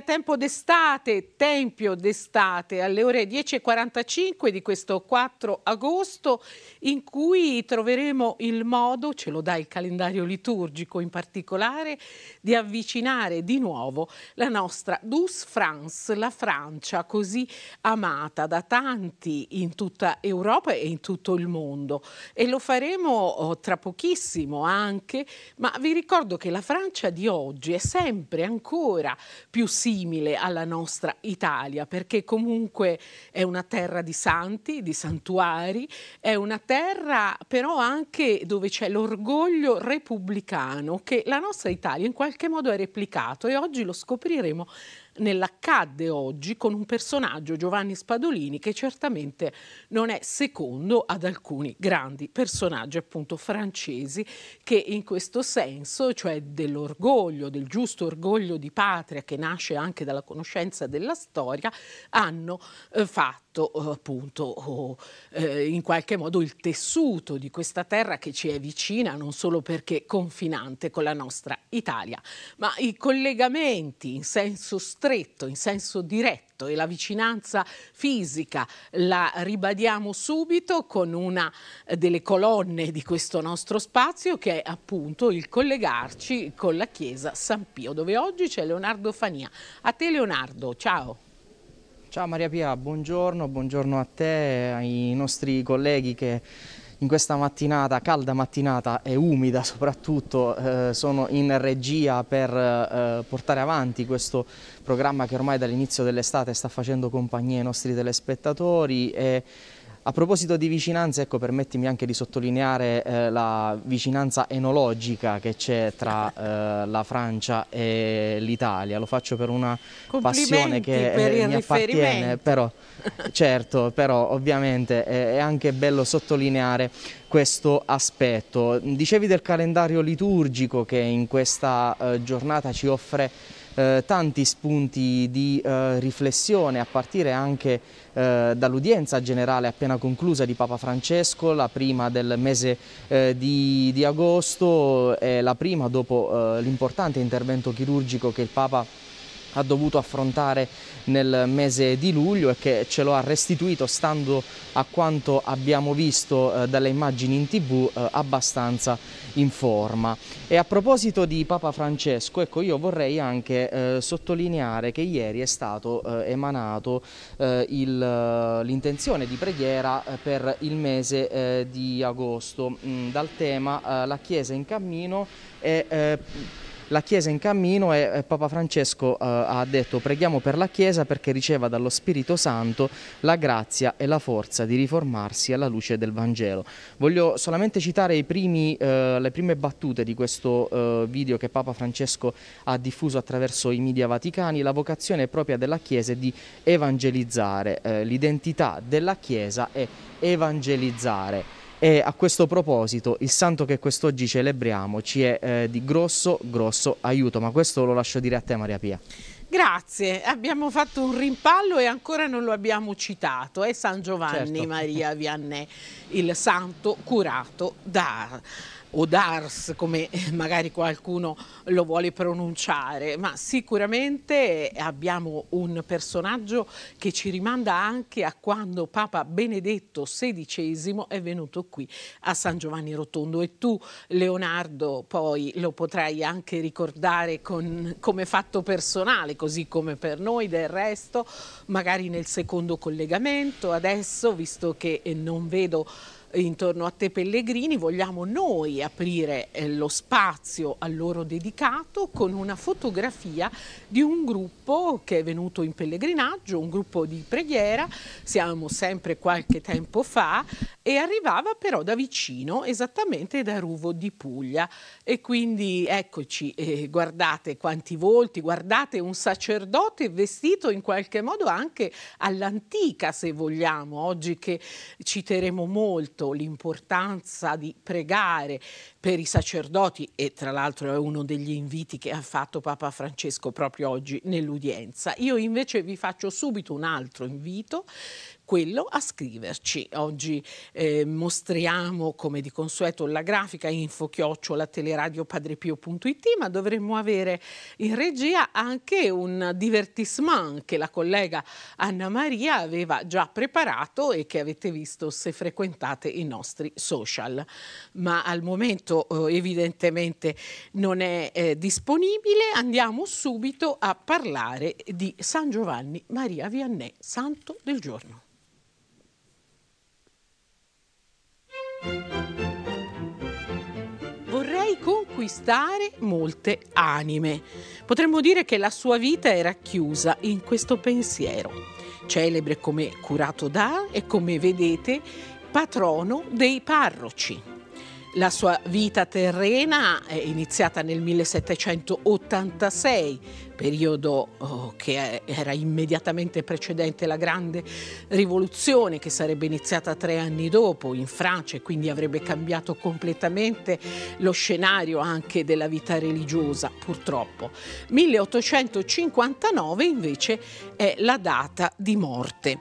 a tempo d'estate, Tempio d'estate, alle ore 10.45 di questo 4 agosto, in cui troveremo il modo, ce lo dà il calendario liturgico in particolare, di avvicinare di nuovo la nostra Dus France, la Francia così amata da tanti in tutta Europa e in tutto il mondo. E lo faremo oh, tra pochissimo anche, ma vi ricordo che la Francia di oggi è sempre ancora più simile simile alla nostra Italia, perché comunque è una terra di santi, di santuari, è una terra però anche dove c'è l'orgoglio repubblicano che la nostra Italia in qualche modo ha replicato e oggi lo scopriremo nell'accadde oggi con un personaggio, Giovanni Spadolini, che certamente non è secondo ad alcuni grandi personaggi appunto francesi che in questo senso, cioè dell'orgoglio, del giusto orgoglio di patria che nasce anche dalla conoscenza della storia, hanno eh, fatto fatto eh, appunto oh, eh, in qualche modo il tessuto di questa terra che ci è vicina non solo perché confinante con la nostra Italia, ma i collegamenti in senso stretto, in senso diretto e la vicinanza fisica la ribadiamo subito con una delle colonne di questo nostro spazio che è appunto il collegarci con la chiesa San Pio dove oggi c'è Leonardo Fania. A te Leonardo, ciao. Ciao Maria Pia, buongiorno, buongiorno a te, ai nostri colleghi che in questa mattinata, calda mattinata e umida soprattutto, eh, sono in regia per eh, portare avanti questo programma che ormai dall'inizio dell'estate sta facendo compagnia ai nostri telespettatori e a proposito di vicinanza, ecco, permettimi anche di sottolineare eh, la vicinanza enologica che c'è tra eh, la Francia e l'Italia. Lo faccio per una passione che eh, mi appartiene, però, certo, però ovviamente è anche bello sottolineare questo aspetto. Dicevi del calendario liturgico che in questa eh, giornata ci offre eh, tanti spunti di eh, riflessione a partire anche eh, dall'udienza generale appena conclusa di Papa Francesco, la prima del mese eh, di, di, agosto e eh, la prima dopo eh, l'importante intervento chirurgico che il Papa ha dovuto affrontare nel mese di luglio e che ce lo ha restituito stando a quanto abbiamo visto eh, dalle immagini in tv eh, abbastanza in forma. E a proposito di Papa Francesco, ecco io vorrei anche eh, sottolineare che ieri è stato eh, emanato eh, eh, l'intenzione di preghiera per il mese di agosto mh, mm, dal tema La Chiesa in cammino e la Chiesa in cammino e Papa Francesco eh, ha detto preghiamo per la Chiesa perché riceva dallo Spirito Santo la grazia e la forza di riformarsi alla luce del Vangelo. Voglio solamente citare primi, eh, le prime battute di questo eh, video che Papa Francesco ha diffuso attraverso i media vaticani. La vocazione propria della Chiesa è di evangelizzare, l'identità della Chiesa è evangelizzare. E a questo proposito il santo che quest'oggi celebriamo ci è eh, di grosso, grosso aiuto, ma questo lo lascio dire a te Maria Pia. Grazie, abbiamo fatto un rimpallo e ancora non lo abbiamo citato, è San Giovanni certo. Maria Vianney, il santo curato da o DARS come magari qualcuno lo vuole pronunciare, ma sicuramente abbiamo un personaggio che ci rimanda anche a quando Papa Benedetto XVI è venuto qui a San Giovanni Rotondo e tu Leonardo poi lo potrai anche ricordare con, come fatto personale, così come per noi del resto, magari nel secondo collegamento adesso, visto che non vedo intorno a te Pellegrini, vogliamo noi aprire eh, lo spazio a loro dedicato con una fotografia di un gruppo che è venuto in pellegrinaggio, un gruppo di preghiera, siamo sempre qualche tempo fa, e arrivava però da vicino, esattamente da Ruvo di Puglia. E quindi eccoci, eh, guardate quanti volti, guardate un sacerdote vestito in qualche modo anche all'antica, se vogliamo, oggi che citeremo molto detto l'importanza di pregare per i sacerdoti e tra l'altro è uno degli inviti che ha fatto Papa Francesco proprio oggi nell'udienza. Io invece vi faccio subito un altro invito quello a scriverci. Oggi eh, mostriamo come di consueto la grafica info chiocciola teleradiopadrepio.it ma dovremmo avere in regia anche un divertissement che la collega Anna Maria aveva già preparato e che avete visto se frequentate i nostri social. Ma al momento eh, evidentemente non è eh, disponibile, andiamo subito a parlare di San Giovanni Maria Vianney, santo del giorno. conquistare molte anime. Potremmo dire che la sua vita era chiusa in questo pensiero. Celebre come curato da e come vedete patrono dei parroci. La sua vita terrena è iniziata nel 1786 periodo oh, che era immediatamente precedente la grande rivoluzione che sarebbe iniziata tre anni dopo in Francia e quindi avrebbe cambiato completamente lo scenario anche della vita religiosa, purtroppo. 1859 invece è la data di morte.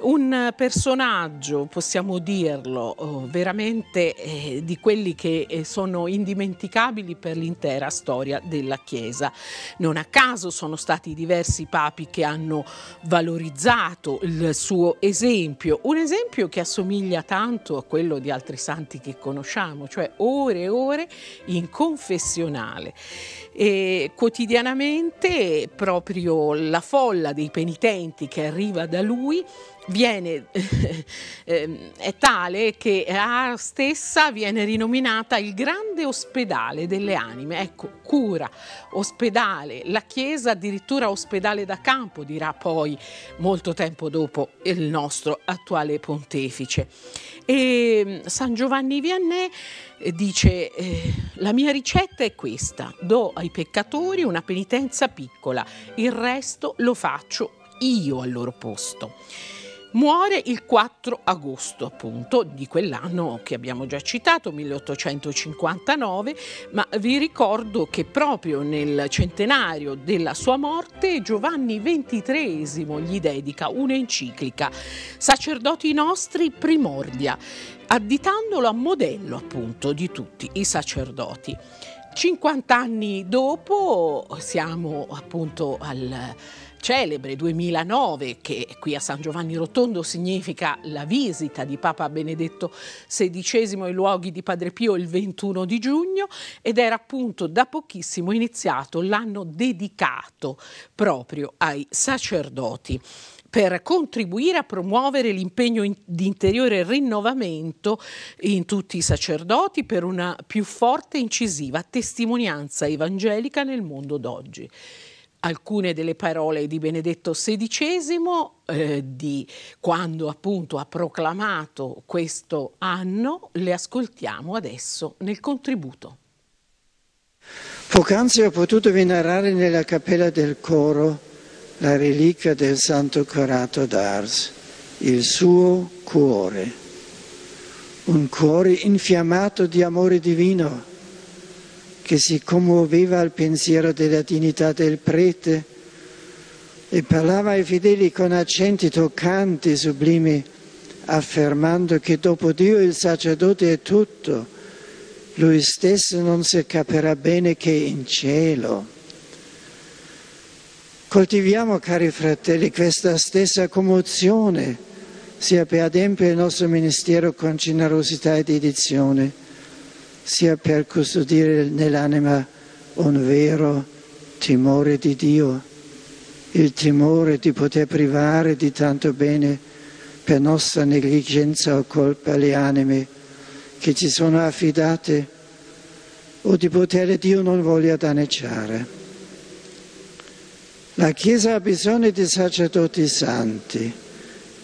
Un personaggio, possiamo dirlo, oh, veramente eh, di quelli che eh, sono indimenticabili per l'intera storia della Chiesa. Non a caso caso sono stati diversi papi che hanno valorizzato il suo esempio, un esempio che assomiglia tanto a quello di altri santi che conosciamo, cioè ore e ore in confessionale. E quotidianamente proprio la folla dei penitenti che arriva da lui viene, eh, è tale che a stessa viene rinominata il grande ospedale delle anime. Ecco, cura, ospedale, la chiesa addirittura ospedale da campo, dirà poi molto tempo dopo il nostro attuale pontefice. E mm, San Giovanni Vianney eh, dice eh, la mia ricetta è questa, do ai peccatori una penitenza piccola, il resto lo faccio io al loro posto. Muore il 4 agosto appunto di quell'anno che abbiamo già citato, 1859, ma vi ricordo che proprio nel centenario della sua morte Giovanni XXIII gli dedica un'enciclica, Sacerdoti nostri primordia, additandolo a modello appunto di tutti i sacerdoti. 50 anni dopo siamo appunto al celebre 2009 che qui a San Giovanni Rotondo significa la visita di Papa Benedetto XVI ai luoghi di Padre Pio il 21 di giugno ed era appunto da pochissimo iniziato l'anno dedicato proprio ai sacerdoti per contribuire a promuovere l'impegno in, di interiore rinnovamento in tutti i sacerdoti per una più forte e incisiva testimonianza evangelica nel mondo d'oggi alcune delle parole di Benedetto XVI, eh, di quando appunto ha proclamato questo anno, le ascoltiamo adesso nel contributo. Poc'anzi ho potuto venerare nella cappella del coro la reliquia del Santo Corato d'Ars, il suo cuore, un cuore infiammato di amore divino che si commuoveva al pensiero della dignità del prete e parlava ai fedeli con accenti toccanti, e sublimi, affermando che dopo Dio il sacerdote è tutto, lui stesso non si capirà bene che in cielo. Coltiviamo, cari fratelli, questa stessa commozione, sia per adempiere il nostro ministero con generosità e dedizione sia per custodire nell'anima un vero timore di Dio, il timore di poter privare di tanto bene per nostra negligenza o colpa le anime che ci sono affidate o di poter Dio non voglia danneggiare. La Chiesa ha bisogno di sacerdoti santi,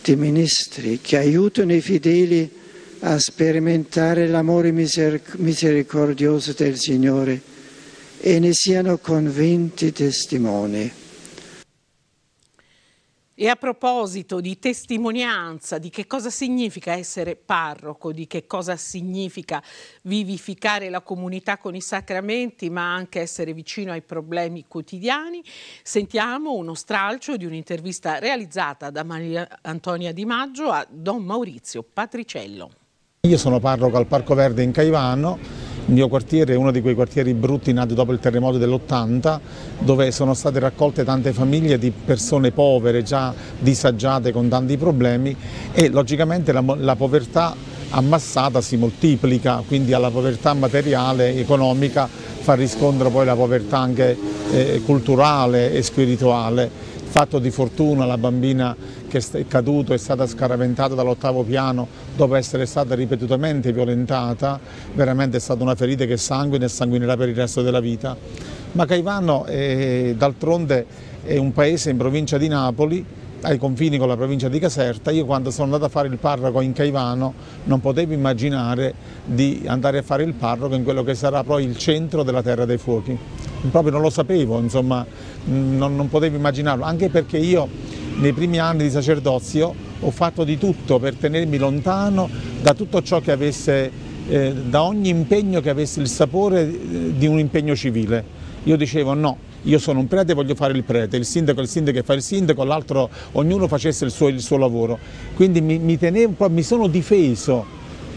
di ministri che aiutano i fedeli a a sperimentare l'amore misericordioso del Signore e ne siano convinti testimoni. E a proposito di testimonianza, di che cosa significa essere parroco, di che cosa significa vivificare la comunità con i sacramenti, ma anche essere vicino ai problemi quotidiani, sentiamo uno stralcio di un'intervista realizzata da Maria Antonia Di Maggio a Don Maurizio Patriciello. Io sono parroco al Parco Verde in Caivano, il mio quartiere è uno di quei quartieri brutti nati dopo il terremoto dell'80 dove sono state raccolte tante famiglie di persone povere, già disagiate con tanti problemi e logicamente la, la povertà ammassata si moltiplica, quindi alla povertà materiale, economica fa riscontro poi la povertà anche eh, culturale e spirituale. fatto di fortuna la bambina che è caduto è stata scaraventata dall'ottavo piano dopo essere stata ripetutamente violentata, veramente è stata una ferita che sanguina e sanguinerà per il resto della vita. Ma Caivano eh, d'altronde è un paese in provincia di Napoli ai confini con la provincia di Caserta, io quando sono andato a fare il parroco in Caivano non potevo immaginare di andare a fare il parroco in quello che sarà poi il centro della Terra dei Fuochi. Proprio non lo sapevo, insomma, non, non potevo immaginarlo, anche perché io nei primi anni di sacerdozio ho fatto di tutto per tenermi lontano da tutto ciò che avesse, eh, da ogni impegno che avesse il sapore eh, di un impegno civile. Io dicevo no, io sono un prete e voglio fare il prete, il sindaco è il sindaco che fa il sindaco, l'altro ognuno facesse il suo, il suo lavoro. Quindi mi, mi, tenevo, mi sono difeso,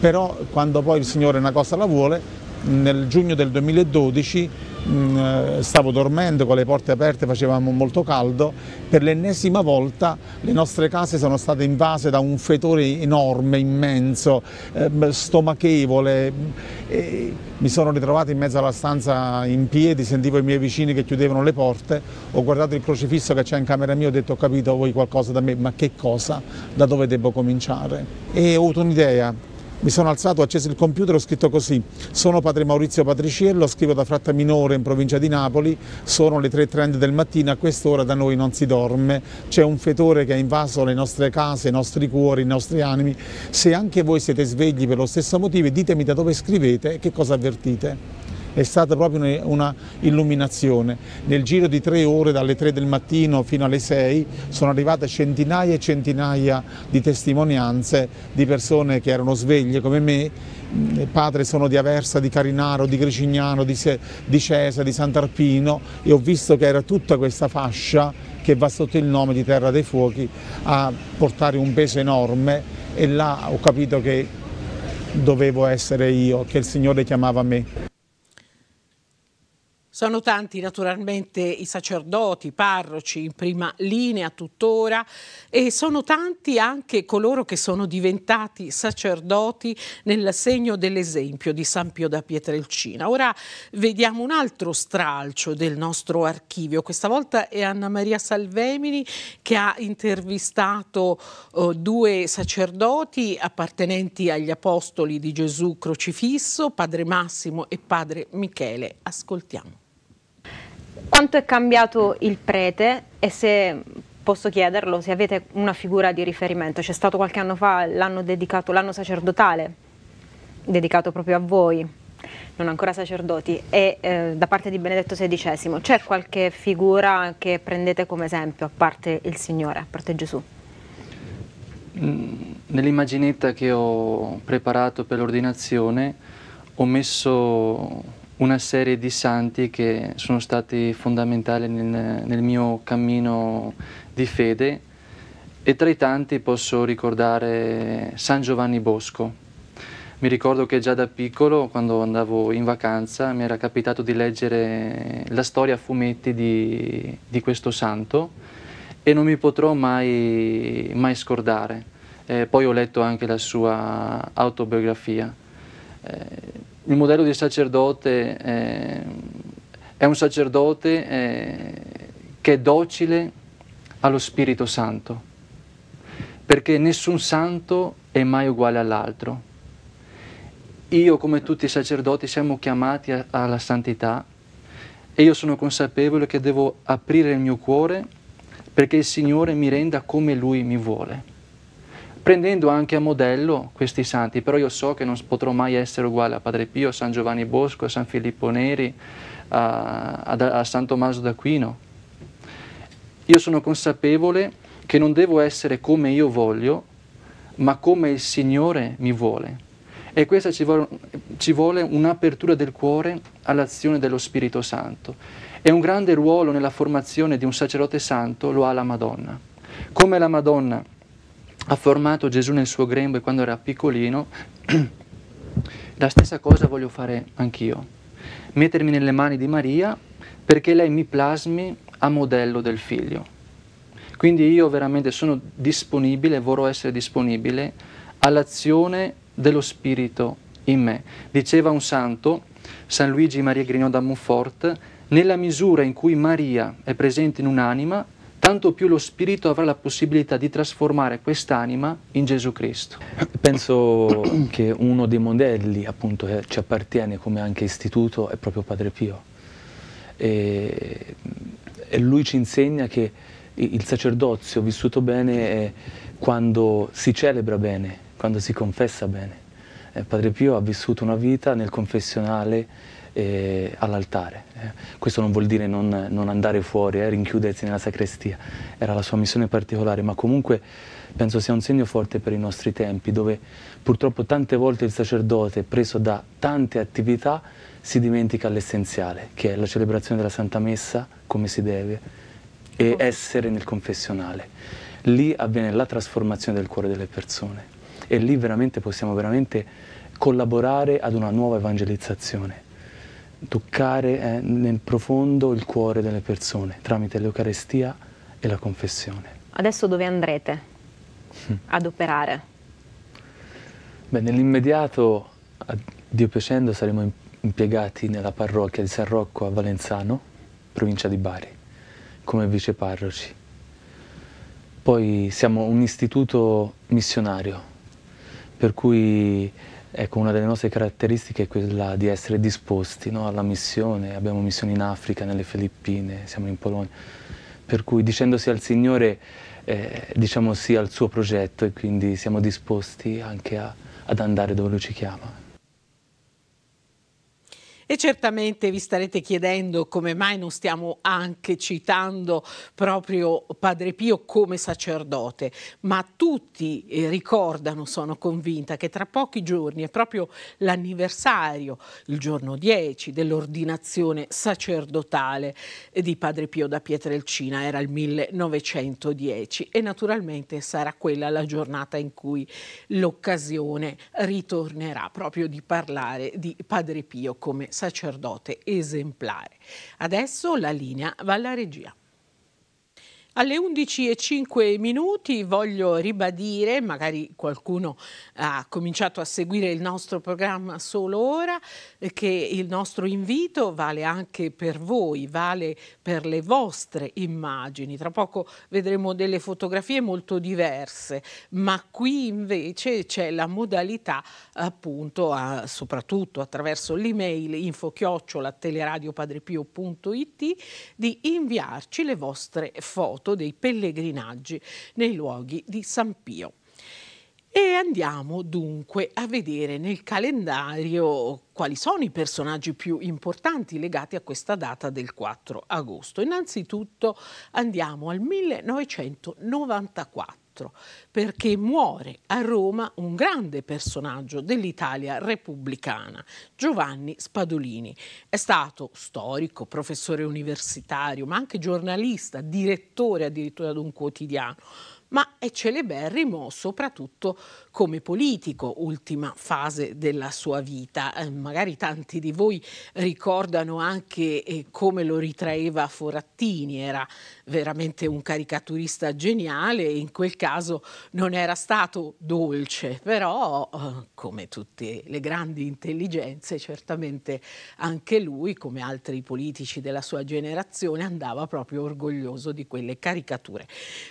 però quando poi il Signore una cosa la vuole nel giugno del 2012 mm, eh, stavo dormendo con le porte aperte, facevamo molto caldo, per l'ennesima volta le nostre case sono state invase da un fetore enorme, immenso, ehm, stomachevole. E mi sono ritrovato in mezzo alla stanza in piedi, sentivo i miei vicini che chiudevano le porte, ho guardato il crocifisso che c'è in camera mia, e ho detto ho capito voi qualcosa da me, ma che cosa? Da dove devo cominciare? E ho avuto un'idea, mi sono alzato, ho acceso il computer, ho scritto così, sono padre Maurizio Patriciello, scrivo da Fratta Minore in provincia di Napoli, sono le 3.30 del mattino, a quest'ora da noi non si dorme, c'è un fetore che ha invaso le nostre case, i nostri cuori, i nostri animi, se anche voi siete svegli per lo stesso motivo ditemi da dove scrivete e che cosa avvertite è stata proprio una illuminazione. Nel giro di tre ore, dalle tre del mattino fino alle sei, sono arrivate centinaia e centinaia di testimonianze di persone che erano sveglie come me, padre sono di Aversa, di Carinaro, di Gricignano, di, Se di Cesa, di Sant'Arpino e ho visto che era tutta questa fascia che va sotto il nome di Terra dei Fuochi a portare un peso enorme e là ho capito che dovevo essere io, che il Signore chiamava me. Sono tanti naturalmente i sacerdoti, i parroci in prima linea tuttora e sono tanti anche coloro che sono diventati sacerdoti nel segno dell'esempio di San Pio da Pietrelcina. Ora vediamo un altro stralcio del nostro archivio, questa volta è Anna Maria Salvemini che ha intervistato eh, due sacerdoti appartenenti agli Apostoli di Gesù crocifisso, Padre Massimo e Padre Michele. Ascoltiamo. Quanto è cambiato il prete e se posso chiederlo, se avete una figura di riferimento? C'è stato qualche anno fa l'anno dedicato, sacerdotale, dedicato proprio a voi, non ancora sacerdoti, e eh, da parte di Benedetto XVI. C'è qualche figura che prendete come esempio, a parte il Signore, a parte Gesù? Mm, Nell'immaginetta che ho preparato per l'ordinazione ho messo una serie di santi che sono stati fondamentali nel, nel mio cammino di fede e tra i tanti posso ricordare San Giovanni Bosco. Mi ricordo che già da piccolo, quando andavo in vacanza, mi era capitato di leggere la storia a fumetti di, di questo santo e non mi potrò mai, mai scordare. Eh, poi ho letto anche la sua autobiografia. Eh, il modello di sacerdote eh, è un sacerdote eh, che è docile allo Spirito Santo, perché nessun santo è mai uguale all'altro. Io, come tutti i sacerdoti, siamo chiamati a, alla santità e io sono consapevole che devo aprire il mio cuore perché il Signore mi renda come Lui mi vuole prendendo anche a modello questi santi, però io so che non potrò mai essere uguale a Padre Pio, a San Giovanni Bosco, a San Filippo Neri, a, a, a San Tommaso d'Aquino. Io sono consapevole che non devo essere come io voglio, ma come il Signore mi vuole. E questa ci vuole, ci vuole un'apertura del cuore all'azione dello Spirito Santo. E un grande ruolo nella formazione di un sacerdote santo lo ha la Madonna. Come la Madonna ha formato Gesù nel suo grembo e quando era piccolino, la stessa cosa voglio fare anch'io. Mettermi nelle mani di Maria perché lei mi plasmi a modello del figlio. Quindi io veramente sono disponibile, vorrò essere disponibile all'azione dello Spirito in me. Diceva un santo, San Luigi Maria Grignon da Monfort, nella misura in cui Maria è presente in un'anima, tanto più lo Spirito avrà la possibilità di trasformare quest'anima in Gesù Cristo. Penso che uno dei modelli appunto che eh, ci appartiene come anche istituto è proprio Padre Pio. E, e lui ci insegna che il sacerdozio vissuto bene è quando si celebra bene, quando si confessa bene. Eh, Padre Pio ha vissuto una vita nel confessionale eh, all'altare. Eh. Questo non vuol dire non, non andare fuori, eh, rinchiudersi nella sacrestia, era la sua missione particolare, ma comunque penso sia un segno forte per i nostri tempi, dove purtroppo tante volte il sacerdote, preso da tante attività, si dimentica l'essenziale, che è la celebrazione della Santa Messa come si deve e essere nel confessionale. Lì avviene la trasformazione del cuore delle persone e lì veramente possiamo veramente collaborare ad una nuova evangelizzazione toccare eh, nel profondo il cuore delle persone tramite l'Eucarestia e la confessione. Adesso dove andrete hm. ad operare? Beh, nell'immediato, a Dio piacendo, saremo impiegati nella parrocchia di San Rocco a Valenzano, provincia di Bari, come viceparroci. Poi siamo un istituto missionario, per cui Ecco, una delle nostre caratteristiche è quella di essere disposti no, alla missione, abbiamo missioni in Africa, nelle Filippine, siamo in Polonia, per cui dicendosi al Signore eh, diciamo sì al suo progetto e quindi siamo disposti anche a, ad andare dove Lui ci chiama. E certamente vi starete chiedendo come mai non stiamo anche citando proprio Padre Pio come sacerdote, ma tutti eh, ricordano, sono convinta, che tra pochi giorni è proprio l'anniversario, il giorno 10, dell'ordinazione sacerdotale di Padre Pio da Pietrelcina, era il 1910 e naturalmente sarà quella la giornata in cui l'occasione ritornerà proprio di parlare di Padre Pio come sacerdote sacerdote esemplare. Adesso la linea va alla regia. Alle 11.05 minuti voglio ribadire, magari qualcuno ha cominciato a seguire il nostro programma solo ora, che il nostro invito vale anche per voi, vale per le vostre immagini. Tra poco vedremo delle fotografie molto diverse, ma qui invece c'è la modalità appunto, a, soprattutto attraverso l'email infochiocciolateleradiopadrepio.it di inviarci le vostre foto moto dei pellegrinaggi nei luoghi di San Pio. E andiamo dunque a vedere nel calendario quali sono i personaggi più importanti legati a questa data del 4 agosto. Innanzitutto andiamo al 1994 perché muore a Roma un grande personaggio dell'Italia repubblicana, Giovanni Spadolini. È stato storico, professore universitario, ma anche giornalista, direttore addirittura di un quotidiano ma è celeberrimo soprattutto come politico, ultima fase della sua vita. Eh, magari tanti di voi ricordano anche eh, come lo ritraeva Forattini, era veramente un caricaturista geniale e in quel caso non era stato dolce, però eh, come tutte le grandi intelligenze, certamente anche lui, come altri politici della sua generazione, andava proprio orgoglioso di quelle caricature.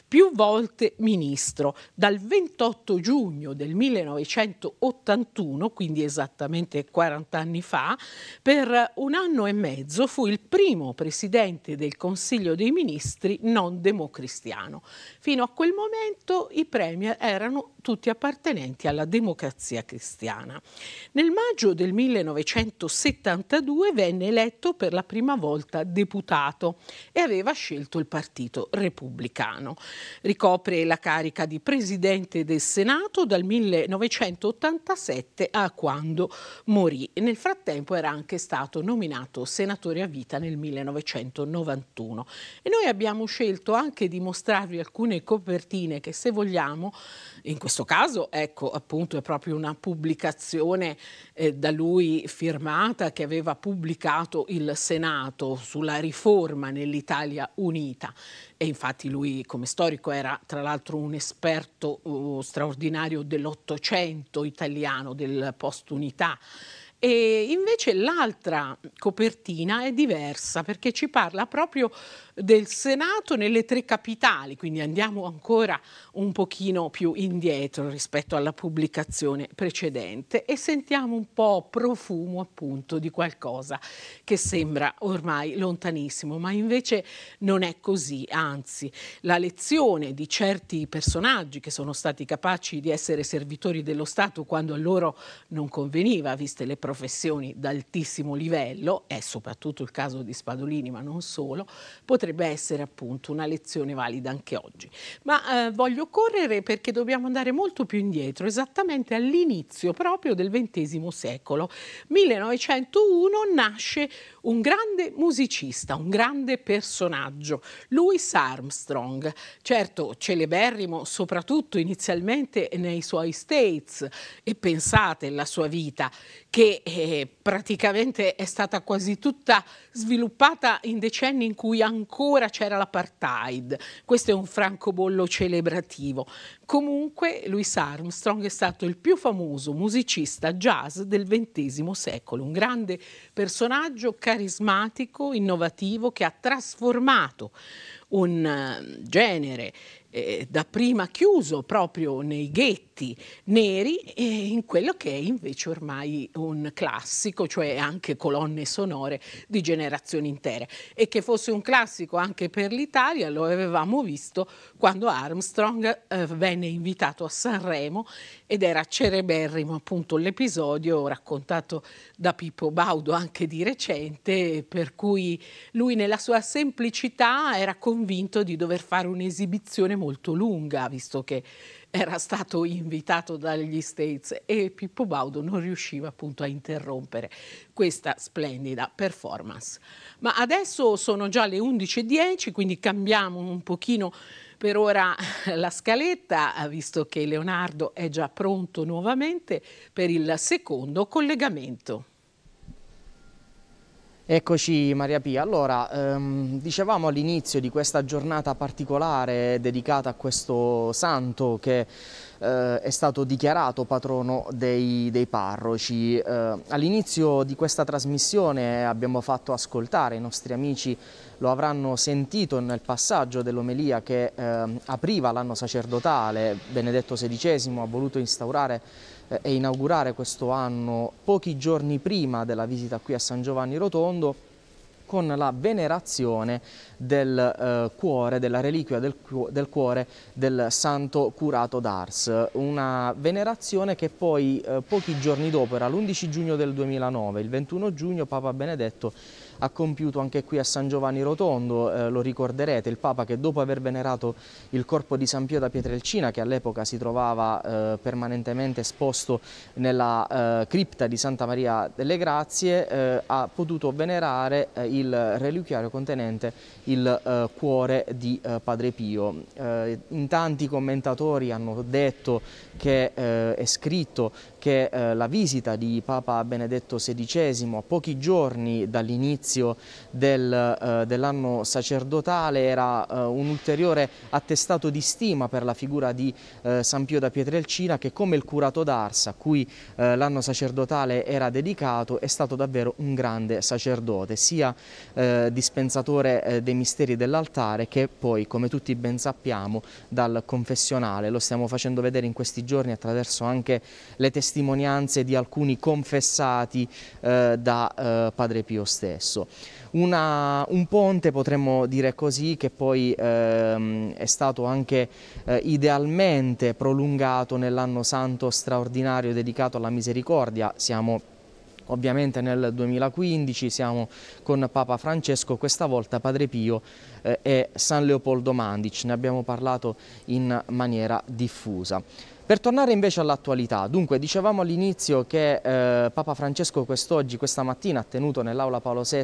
Più volte vice ministro. Dal 28 giugno del 1981, quindi esattamente 40 anni fa, per un anno e mezzo fu il primo presidente del Consiglio dei Ministri non democristiano. Fino a quel momento i premier erano tutti appartenenti alla democrazia cristiana. Nel maggio del 1972 venne eletto per la prima volta deputato e aveva scelto il Partito Repubblicano. Ricopre la carica di presidente del Senato dal 1987 a quando morì. Nel frattempo era anche stato nominato senatore a vita nel 1991. E noi abbiamo scelto anche di mostrarvi alcune copertine che se vogliamo, in questo caso ecco appunto è proprio una pubblicazione eh, da lui firmata che aveva pubblicato il Senato sulla riforma nell'Italia Unita e infatti lui come storico era tra l'altro l'altro un esperto uh, straordinario dell'Ottocento italiano, del post-unità. E invece l'altra copertina è diversa perché ci parla proprio del Senato nelle tre capitali, quindi andiamo ancora un pochino più indietro rispetto alla pubblicazione precedente e sentiamo un po' profumo appunto di qualcosa che sembra ormai lontanissimo, ma invece non è così, anzi la lezione di certi personaggi che sono stati capaci di essere servitori dello Stato quando a loro non conveniva, viste le professioni d'altissimo livello, è soprattutto il caso di Spadolini, ma non solo, potrebbe potrebbe essere appunto una lezione valida anche oggi. Ma eh, voglio correre perché dobbiamo andare molto più indietro, esattamente all'inizio proprio del XX secolo. 1901 nasce un grande musicista, un grande personaggio, Louis Armstrong, certo celeberrimo soprattutto inizialmente nei suoi States e pensate la sua vita che eh, praticamente è stata quasi tutta sviluppata in decenni in cui ancora ancora c'era l'apartheid. Questo è un francobollo celebrativo. Comunque Louis Armstrong è stato il più famoso musicista jazz del XX secolo, un grande personaggio carismatico, innovativo che ha trasformato un eh, genere eh, dapprima chiuso proprio nei ghetti diritti neri in quello che è invece ormai un classico, cioè anche colonne sonore di generazioni intere. E che fosse un classico anche per l'Italia lo avevamo visto quando Armstrong eh, venne invitato a Sanremo ed era cereberrimo appunto l'episodio raccontato da Pippo Baudo anche di recente, per cui lui nella sua semplicità era convinto di dover fare un'esibizione molto lunga, visto che era stato invitato dagli States e Pippo Baudo non riusciva appunto a interrompere questa splendida performance. Ma adesso sono già le 11.10, quindi cambiamo un pochino per ora la scaletta, eh, visto che Leonardo è già pronto nuovamente per il secondo collegamento. Eccoci Maria Pia, allora ehm, dicevamo all'inizio di questa giornata particolare dedicata a questo santo che eh, è stato dichiarato patrono dei, dei parroci. Eh, all'inizio di questa trasmissione abbiamo fatto ascoltare, i nostri amici lo avranno sentito nel passaggio dell'omelia che eh, apriva l'anno sacerdotale, Benedetto XVI ha voluto instaurare eh, e inaugurare questo anno pochi giorni prima della visita qui a San Giovanni Rotondo con la venerazione del eh, cuore, della reliquia del, del, cuore del santo curato d'Ars. Una venerazione che poi eh, pochi giorni dopo, era l'11 giugno del 2009, il 21 giugno Papa Benedetto ha compiuto anche qui a San Giovanni Rotondo, eh, lo ricorderete, il Papa che dopo aver venerato il corpo di San Pio da Pietrelcina, che all'epoca si trovava eh, permanentemente esposto nella eh, cripta di Santa Maria delle Grazie, eh, ha potuto venerare eh, il reliquiario contenente il eh, cuore di Padre Pio. in tanti commentatori hanno detto che è scritto che eh, la visita di Papa Benedetto XVI a pochi giorni dall'inizio del, eh, dell'anno sacerdotale era eh, un ulteriore attestato di stima per la figura di eh, San Pio da Pietrelcina che come il curato d'Arsa a cui eh, l'anno sacerdotale era dedicato è stato davvero un grande sacerdote sia eh, dispensatore dei misteri dell'altare che poi come tutti ben sappiamo dal confessionale lo stiamo facendo vedere in questi giorni attraverso anche le testimonianze testimonianze di alcuni confessati eh, da eh, Padre Pio stesso. Una, un ponte, potremmo dire così, che poi ehm, è stato anche eh, idealmente prolungato nell'anno santo straordinario dedicato alla misericordia. Siamo ovviamente nel 2015 siamo con Papa Francesco, questa volta Padre Pio eh, e San Leopoldo Mandic, ne abbiamo parlato in maniera diffusa. Per tornare invece all'attualità, dunque dicevamo all'inizio che eh, Papa Francesco quest'oggi, questa mattina, ha tenuto nell'aula Paolo VI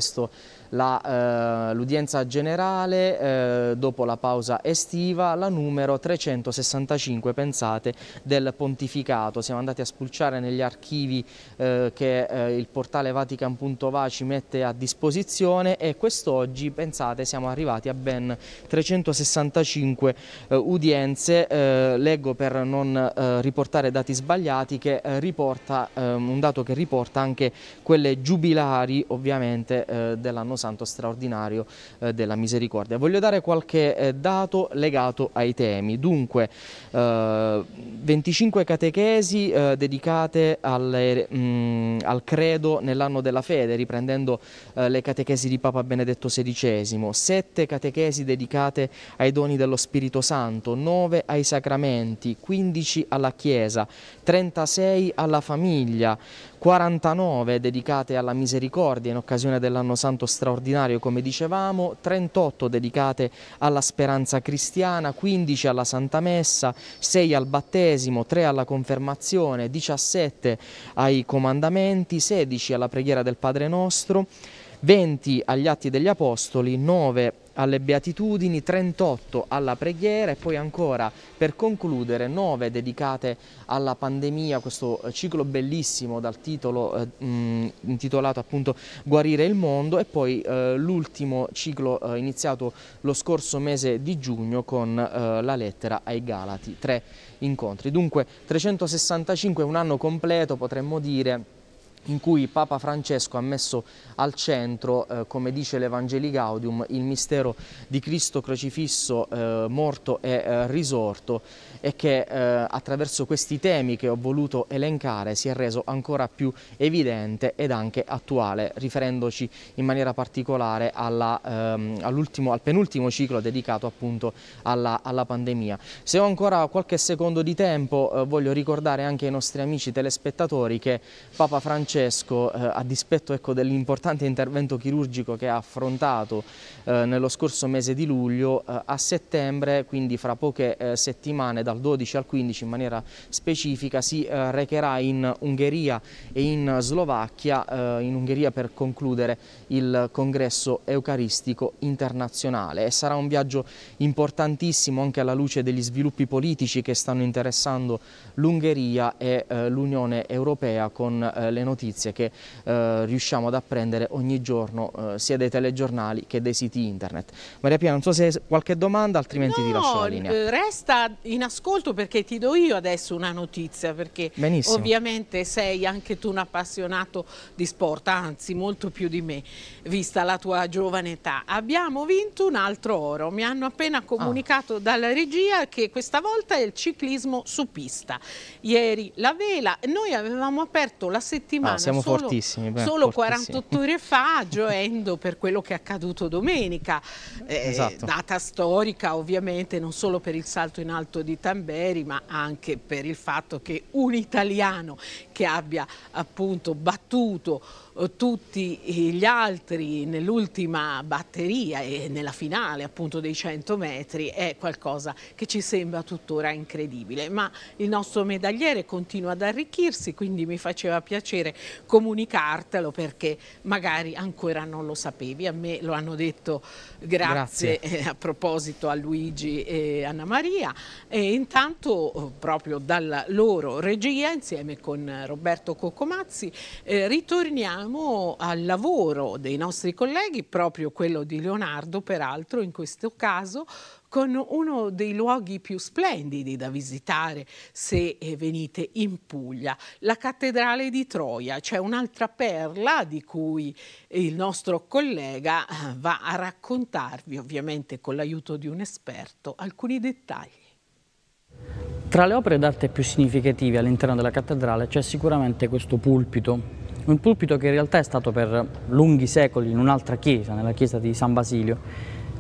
eh, l'udienza eh, generale eh, dopo la pausa estiva, la numero 365, pensate, del pontificato. Siamo andati a spulciare negli archivi eh, che eh, il portale vatican.va ci mette a disposizione e quest'oggi, pensate, siamo arrivati a ben 365 udienze. leggo per non eh, riportare dati sbagliati che eh, riporta ehm, un dato che riporta anche quelle giubilari ovviamente eh, dell'anno santo straordinario eh, della misericordia. Voglio dare qualche dato legato ai temi. Dunque 25 catechesi dedicate alle, mh, mm, al credo nell'anno della fede, riprendendo le catechesi di Papa Benedetto XVI, 7 catechesi dedicate ai doni dello Spirito Santo, 9 ai sacramenti, 15 alla Chiesa, 36 alla famiglia, 49 dedicate alla misericordia in occasione dell'anno santo straordinario come dicevamo, 38 dedicate alla speranza cristiana, 15 alla Santa Messa, 6 al battesimo, 3 alla confermazione, 17 ai comandamenti, 16 alla preghiera del Padre Nostro, 20 agli Atti degli Apostoli, 9 alle beatitudini, 38 alla preghiera e poi ancora per concludere 9 dedicate alla pandemia, questo eh, ciclo bellissimo dal titolo eh, intitolato appunto Guarire il mondo e poi eh, l'ultimo ciclo eh, iniziato lo scorso mese di giugno con eh, la lettera ai Galati, tre incontri. Dunque 365 un anno completo potremmo dire in cui Papa Francesco ha messo al centro, eh, come dice l'Evangelii Gaudium, il mistero di Cristo crocifisso, eh, morto e eh, risorto e che eh, attraverso questi temi che ho voluto elencare si è reso ancora più evidente ed anche attuale, riferendoci in maniera particolare ehm, all'ultimo, ehm, all al penultimo ciclo dedicato appunto alla, alla, pandemia. Se ho ancora qualche secondo di tempo eh, voglio ricordare anche ai nostri amici telespettatori che Papa Francesco, eh, a dispetto ecco, dell'importante intervento chirurgico che ha affrontato eh, nello scorso mese di luglio, eh, a settembre, quindi fra poche eh, settimane dal dal 12 al 15 in maniera specifica si eh, recherà in Ungheria e in Slovacchia, eh, in Ungheria per concludere il congresso eucaristico internazionale e sarà un viaggio importantissimo anche alla luce degli sviluppi politici che stanno interessando l'Ungheria e eh, l'Unione Europea con le notizie che riusciamo ad apprendere ogni giorno sia dai telegiornali che dai siti internet. Maria Pia, non so se hai qualche domanda, altrimenti no, ti lascio la linea. resta in ascolto ascolto perché ti do io adesso una notizia, perché Benissimo. ovviamente sei anche tu un appassionato di sport, anzi molto più di me, vista la tua giovane età. Abbiamo vinto un altro oro, mi hanno appena ah. comunicato ah. dalla regia che questa volta è il ciclismo su pista. Ieri la vela, noi avevamo aperto la settimana ah, siamo solo, fortissimi, beh, solo fortissimi. 48 ore fa, gioendo per quello che è accaduto domenica, eh, esatto. data storica ovviamente, non solo per il salto in alto di Tamberi, ma anche per il fatto che un italiano che abbia appunto battuto tutti gli altri nell'ultima batteria e nella finale appunto dei 100 metri è qualcosa che ci sembra tuttora incredibile, ma il nostro medagliere continua ad arricchirsi, quindi mi faceva piacere comunicartelo perché magari ancora non lo sapevi, a me lo hanno detto grazie, grazie. Eh, a proposito a Luigi e Anna Maria e intanto eh, proprio dalla loro regia insieme con Roberto Coccomazzi eh, ritorniamo Veniamo al lavoro dei nostri colleghi, proprio quello di Leonardo, peraltro in questo caso con uno dei luoghi più splendidi da visitare se eh, venite in Puglia, la cattedrale di Troia. C'è un'altra perla di cui il nostro collega eh, va a raccontarvi, ovviamente con l'aiuto di un esperto, alcuni dettagli. Tra le opere d'arte più significative all'interno della cattedrale c'è sicuramente questo pulpito un pulpito che in realtà è stato per lunghi secoli in un'altra chiesa, nella chiesa di San Basilio,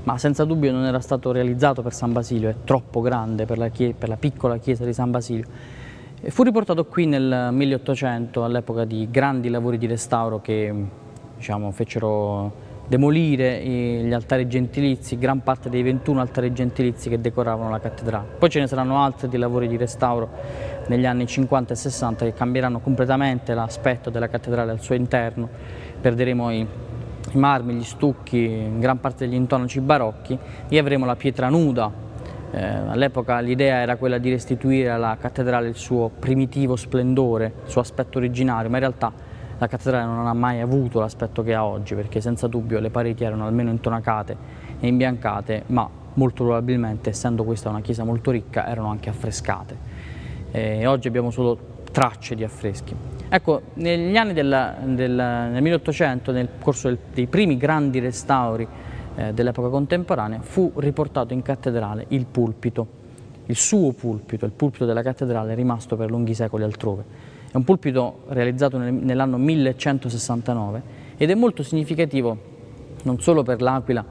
ma senza dubbio non era stato realizzato per San Basilio, è troppo grande per la, per la piccola chiesa di San Basilio. E fu riportato qui nel 1800, all'epoca di grandi lavori di restauro che diciamo, fecero demolire gli altari gentilizi, gran parte dei 21 altari gentilizi che decoravano la cattedrale. Poi ce ne saranno altri di lavori di restauro negli anni 50 e 60 che cambieranno completamente l'aspetto della cattedrale al suo interno, perderemo i, i marmi, gli stucchi, gran parte degli intonaci barocchi e avremo la pietra nuda. Eh, All'epoca l'idea era quella di restituire alla cattedrale il suo primitivo splendore, il suo aspetto originario, ma in realtà la cattedrale non ha mai avuto l'aspetto che ha oggi, perché senza dubbio le pareti erano almeno intonacate e imbiancate, ma molto probabilmente, essendo questa una chiesa molto ricca, erano anche affrescate eh, oggi abbiamo solo tracce di affreschi. Ecco, negli anni della, della, del 1800, nel corso del, dei primi grandi restauri eh, dell'epoca contemporanea, fu riportato in cattedrale il pulpito. Il suo pulpito, il pulpito della cattedrale, rimasto per lunghi secoli altrove. È un pulpito realizzato nel, nell'anno 1169 ed è molto significativo non solo per l'Aquila,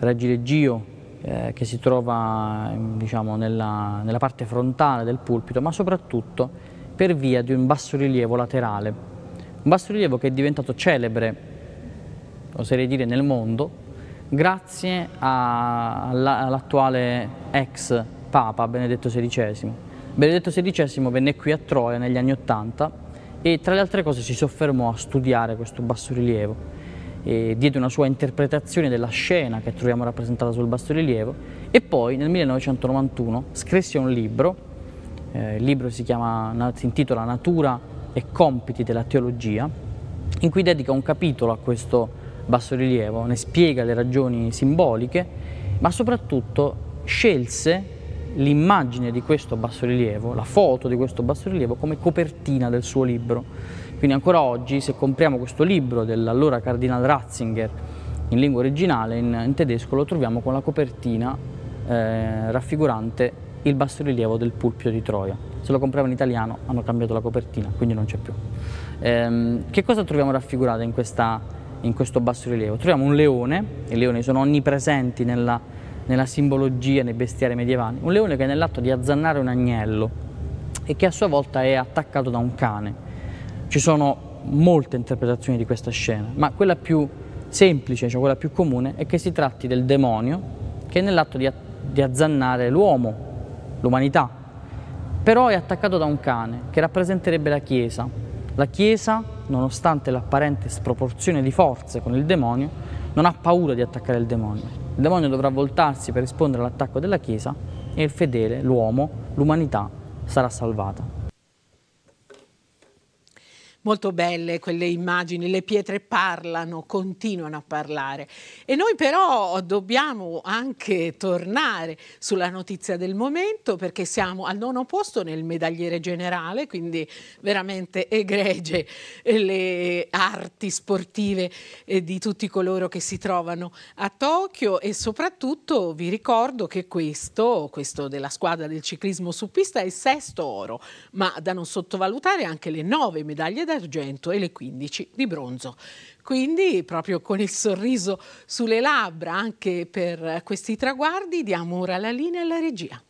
Reggio Reggio, eh, che si trova mm, diciamo, nella, nella parte frontale del pulpito, ma soprattutto per via di un bassorilievo laterale. Un bassorilievo che è diventato celebre, oserei dire, nel mondo, grazie all'attuale ex Papa Benedetto XVI. Benedetto XVI venne qui a Troia negli anni Ottanta e tra le altre cose si soffermò a studiare questo bassorilievo eh, diede una sua interpretazione della scena che troviamo rappresentata sul bassorilievo e poi nel 1991 scrisse un libro, eh, il libro si, chiama, si intitola Natura e compiti della teologia, in cui dedica un capitolo a questo bassorilievo, ne spiega le ragioni simboliche, ma soprattutto scelse l'immagine di questo bassorilievo, la foto di questo bassorilievo come copertina del suo libro. Quindi ancora oggi se compriamo questo libro dell'allora Cardinal Ratzinger in lingua originale, in, in tedesco, lo troviamo con la copertina eh, raffigurante il bassorilievo del Pulpio di Troia. Se lo compriamo in italiano hanno cambiato la copertina, quindi non c'è più. Ehm, che cosa troviamo raffigurato in, questa, in questo bassorilievo? Troviamo un leone, i leoni sono onnipresenti nella, nella simbologia, nei bestiari medievali, un leone che è nell'atto di azzannare un agnello e che a sua volta è attaccato da un cane. Ci sono molte interpretazioni di questa scena, ma quella più semplice, cioè quella più comune, è che si tratti del demonio che è nell'atto di, di azzannare l'uomo, l'umanità, però è attaccato da un cane che rappresenterebbe la Chiesa. La Chiesa, nonostante l'apparente sproporzione di forze con il demonio, non ha paura di attaccare il demonio. Il demonio dovrà voltarsi per rispondere all'attacco della Chiesa e il fedele, l'uomo, l'umanità sarà salvata molto belle quelle immagini, le pietre parlano, continuano a parlare. E noi però dobbiamo anche tornare sulla notizia del momento perché siamo al nono posto nel medagliere generale, quindi veramente egregie le arti sportive eh, di tutti coloro che si trovano a Tokyo e soprattutto vi ricordo che questo, questo della squadra del ciclismo su pista è il sesto oro, ma da non sottovalutare anche le nove medaglie da d'argento e le 15 di bronzo. Quindi proprio con il sorriso sulle labbra anche per questi traguardi diamo ora la linea alla regia.